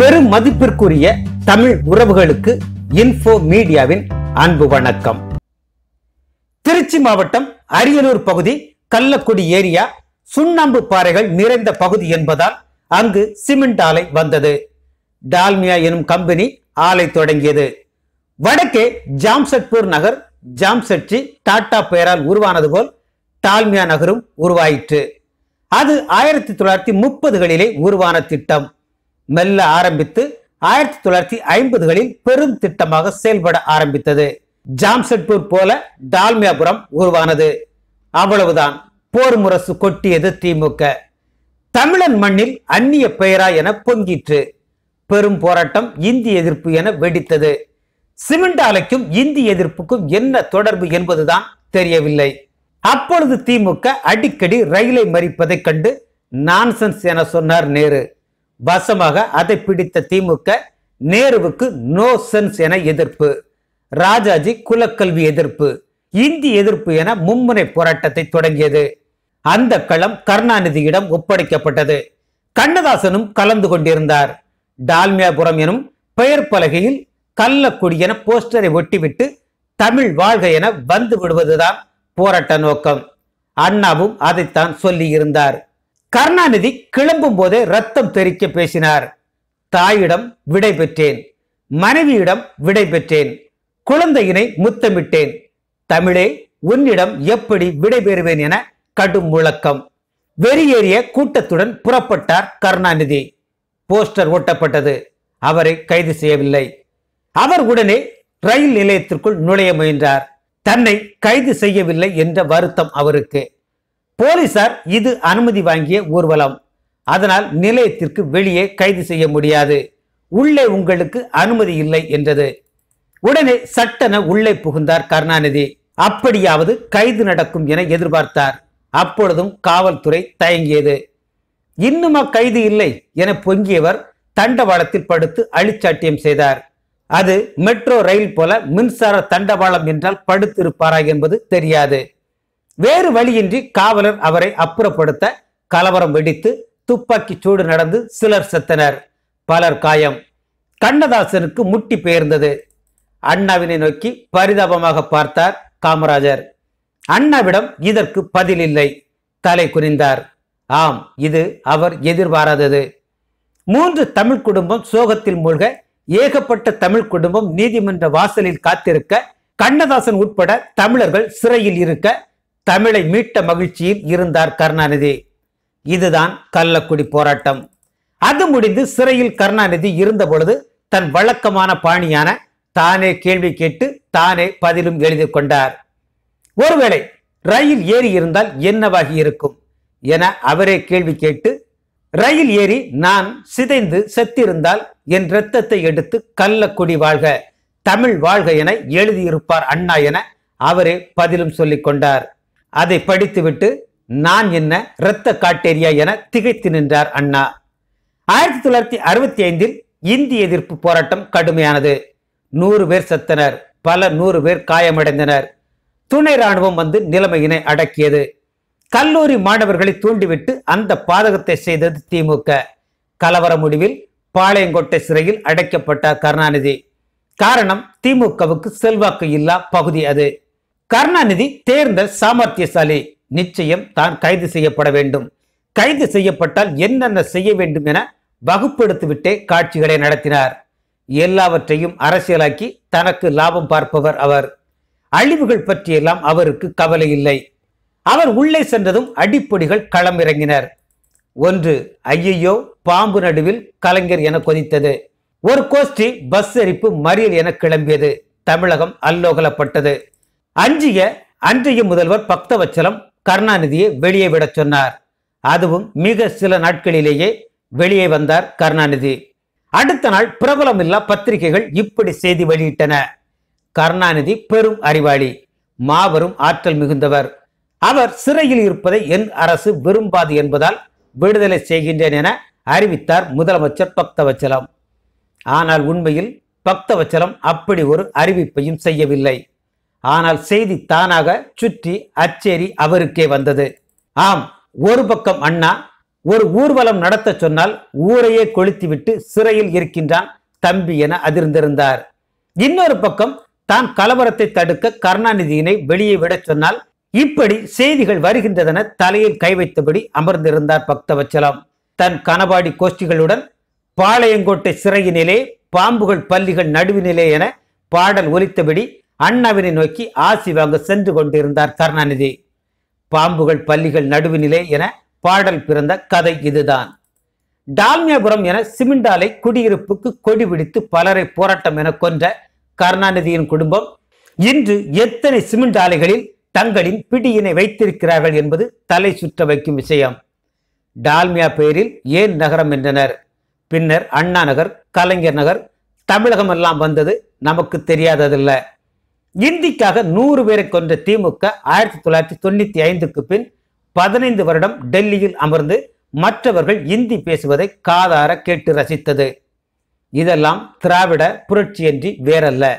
பெரும் மதிப்பிற்குரிய தமிழ் உறவுகளுக்கு இன்ஃபோ மீடியாவின் அன்பு வணக்கம் திருச்சி மாவட்டம் அரியலூர் பகுதி கள்ளக்குடி ஏரியா சுண்ணாம்பு பாறைகள் நிறைந்த பகுதி என்பதால் அங்கு சிமெண்ட் ஆலை வந்தது டால்மியா எனும் கம்பெனி ஆலை தொடங்கியது வடக்கே ஜாம்செட்பூர் நகர் ஜாம்செட்ஜி டாடா பெயரால் உருவானது போல் டால்மியா நகரும் உருவாயிற்று அது ஆயிரத்தி தொள்ளாயிரத்தி முப்பதுகளிலே உருவான திட்டம் மெல்ல ஆரம்பித்து ஆயிரத்தி தொள்ளாயிரத்தி ஐம்பதுகளில் பெரும் திட்டமாக செயல்பட ஆரம்பித்தது ஜாம்செட்பூர் போல டால்மியாபுரம் உருவானது அவ்வளவுதான் போர் முரசு கொட்டியது திமுக தமிழன் மண்ணில் அந்நிய பெயரா என பொங்கிற்று பெரும் போராட்டம் இந்தி எதிர்ப்பு என வெடித்தது சிமெண்ட் ஆலைக்கும் இந்தி எதிர்ப்புக்கும் என்ன தொடர்பு என்பதுதான் தெரியவில்லை அப்பொழுது திமுக அடிக்கடி ரயிலை மறிப்பதைக் கண்டு நான்சென்ஸ் என சொன்னார் நேரு வசமாக அதை பிடித்த திமுக நேருவுக்கு நோ சென்ஸ் என எதிர்ப்பு ராஜாஜி குலக்கல்வி எதிர்ப்பு இந்தி எதிர்ப்பு என மும்முனை போராட்டத்தை தொடங்கியது அந்த களம் கருணாநிதியிடம் ஒப்படைக்கப்பட்டது கண்ணதாசனும் கலந்து கொண்டிருந்தார் டால்மியாபுரம் எனும் பெயர் பலகையில் கள்ளக்குடி என போஸ்டரை ஒட்டிவிட்டு தமிழ் வாழ்க என வந்து விடுவதுதான் போராட்ட நோக்கம் அண்ணாவும் அதைத்தான் சொல்லியிருந்தார் கருணாநிதி கிளம்பும் போதே ரத்தம் தெரிக்க பேசினார் தாயிடம் விடை பெற்றேன் மனைவியிடம் விடை பெற்றேன் குழந்தையினை முத்தமிட்டேன் தமிழே உன்னிடம் எப்படி விடை பெறுவேன் என கடும் முழக்கம் வெறியேறிய கூட்டத்துடன் புறப்பட்டார் கருணாநிதி போஸ்டர் ஓட்டப்பட்டது அவரை கைது செய்யவில்லை அவர் உடனே ரயில் நிலையத்திற்குள் நுழைய முயன்றார் தன்னை கைது செய்யவில்லை என்ற வருத்தம் அவருக்கு போலீசார் இது அனுமதி வாங்கிய ஊர்வலம் அதனால் நிலையத்திற்கு வெளியே கைது செய்ய முடியாது உள்ளே உங்களுக்கு அனுமதி இல்லை என்றது உடனே சட்டென உள்ளே புகுந்தார் கருணாநிதி அப்படியாவது கைது நடக்கும் என எதிர்பார்த்தார் அப்பொழுதும் காவல்துறை தயங்கியது இன்னுமா கைது இல்லை என பொங்கியவர் தண்டவாளத்தில் படுத்து அழிச்சாட்டியம் செய்தார் அது மெட்ரோ ரயில் போல மின்சார தண்டவாளம் என்றால் படுத்திருப்பாரா என்பது தெரியாது வேறு வழியின்றி காவலர் அவரை அப்புறப்படுத்த கலவரம் வெடித்து துப்பாக்கி சூடு நடந்து சிலர் செத்தனர் பலர் காயம் கண்ணதாசனுக்கு முட்டி பெயர்ந்தது அண்ணாவினை நோக்கி பரிதாபமாக பார்த்தார் காமராஜர் அண்ணாவிடம் இதற்கு பதில் இல்லை தலை குனிந்தார் ஆம் இது அவர் எதிர்பாராதது மூன்று தமிழ் குடும்பம் சோகத்தில் மூழ்க ஏகப்பட்ட தமிழ் குடும்பம் நீதிமன்ற வாசலில் காத்திருக்க கண்ணதாசன் உட்பட தமிழர்கள் சிறையில் இருக்க தமிழை மீட்ட மகிழ்ச்சியில் இருந்தார் கருணாநிதி இதுதான் கள்ளக்குடி போராட்டம் அது முடிந்து சிறையில் கருணாநிதி இருந்த பொழுது தன் வழக்கமான பாணியான தானே கேள்வி கேட்டு தானே பதிலும் எழுதி கொண்டார் ஒருவேளை ரயில் ஏறி இருந்தால் என்னவாகி இருக்கும் என அவரே கேள்வி கேட்டு ரயில் ஏறி நான் சிதைந்து செத்திருந்தால் என் இரத்தத்தை எடுத்து கள்ளக்குடி வாழ்க தமிழ் வாழ்க என எழுதியிருப்பார் அண்ணா என அவரே பதிலும் சொல்லிக் கொண்டார் அதை படித்துவிட்டு நான் என்ன இரத்த காட்டேரியா என திகைத்து நின்றார் அண்ணா ஆயிரத்தி தொள்ளாயிரத்தி அறுபத்தி ஐந்தில் இந்திய எதிர்ப்பு போராட்டம் கடுமையானது நூறு பேர் செத்தனர் பல நூறு பேர் காயமடைந்தனர் துணை ராணுவம் வந்து நிலைமையினை அடக்கியது கல்லூரி மாணவர்களை தூண்டிவிட்டு அந்த பாதகத்தை செய்தது திமுக கலவர முடிவில் பாளையங்கோட்டை சிறையில் அடைக்கப்பட்டார் கருணாநிதி காரணம் திமுகவுக்கு செல்வாக்கு இல்லா பகுதி அது கருணாநிதி தேர்ந்த சாமர்த்தியசாலி நிச்சயம் தான் கைது செய்யப்பட வேண்டும் கைது செய்யப்பட்டால் என்னென்ன செய்ய வேண்டும் என வகுப்பெடுத்துவிட்டே காட்சிகளை நடத்தினார் எல்லாவற்றையும் அரசியலாக்கி தனக்கு லாபம் பார்ப்பவர் அவர் அழிவுகள் பற்றியெல்லாம் அவருக்கு கவலை இல்லை அவர் உள்ளே சென்றதும் அடிப்படிகள் களம் இறங்கினர் ஒன்று ஐயையோ பாம்பு நடுவில் கலைஞர் என கொதித்தது ஒரு கோஷ்டி பஸ் எரிப்பு மறியல் என கிளம்பியது தமிழகம் அல்லோகலப்பட்டது அஞ்சிய அன்றைய முதல்வர் பக்தவச்சலம் கருணாநிதியை வெளியே விடச் சொன்னார் அதுவும் மிக சில நாட்களிலேயே வெளியே வந்தார் கருணாநிதி அடுத்த நாள் பிரபலமில்லா பத்திரிகைகள் இப்படி செய்தி வெளியிட்டன கருணாநிதி பெரும் அறிவாளி மாபெரும் ஆற்றல் மிகுந்தவர் அவர் சிறையில் இருப்பதை என் அரசு விரும்பாது என்பதால் விடுதலை செய்கின்றேன் என அறிவித்தார் முதலமைச்சர் பக்தவச்சலம் ஆனால் உண்மையில் பக்தவச்சலம் அப்படி ஒரு அறிவிப்பையும் செய்யவில்லை ஆனால் செய்தி தானாக சுற்றி அச்சேரி அவருக்கே வந்தது ஆம் ஒரு பக்கம் அண்ணா ஒரு ஊர்வலம் நடத்த சொன்னால் ஊரையே கொளுத்திவிட்டு சிறையில் இருக்கின்றான் தம்பி என அதிர்ந்திருந்தார் இன்னொரு பக்கம் தான் கலவரத்தை தடுக்க கருணாநிதியினை வெளியே விடச் சொன்னால் இப்படி செய்திகள் வருகின்றதென தலையில் கை வைத்தபடி அமர்ந்திருந்தார் பக்தவச்சலம் தன் கனபாடி கோஷ்டிகளுடன் பாளையங்கோட்டை சிறையினிலே பாம்புகள் பள்ளிகள் நடுவினிலே என பாடல் ஒலித்தபடி அண்ணாவினை நோக்கி ஆசி வாங்க சென்று கொண்டிருந்தார் கருணாநிதி பாம்புகள் பள்ளிகள் நடுவினிலே என பாடல் பிறந்த கதை இதுதான் டால்மியாபுரம் என சிமிண்டாலை குடியிருப்புக்கு கொடி பிடித்து பலரை போராட்டம் என கொன்ற கருணாநிதியின் குடும்பம் இன்று எத்தனை சிமெண்ட் ஆலைகளில் தங்களின் பிடியினை வைத்திருக்கிறார்கள் என்பது தலை சுற்ற வைக்கும் விஷயம் டால்மியா பெயரில் ஏன் நகரம் என்றனர் பின்னர் அண்ணா நகர் கலைஞர் நகர் தமிழகம் எல்லாம் வந்தது நமக்கு தெரியாததில்லை இந்திக்காக நூறு பேரை கொன்ற திமுக ஆயிரத்தி தொள்ளாயிரத்தி தொண்ணூற்றி ஐந்துக்கு பின் பதினைந்து வருடம் டெல்லியில் அமர்ந்து மற்றவர்கள் இந்தி பேசுவதை காதார கேட்டு ரசித்தது இதெல்லாம் திராவிட புரட்சியின்றி வேறல்ல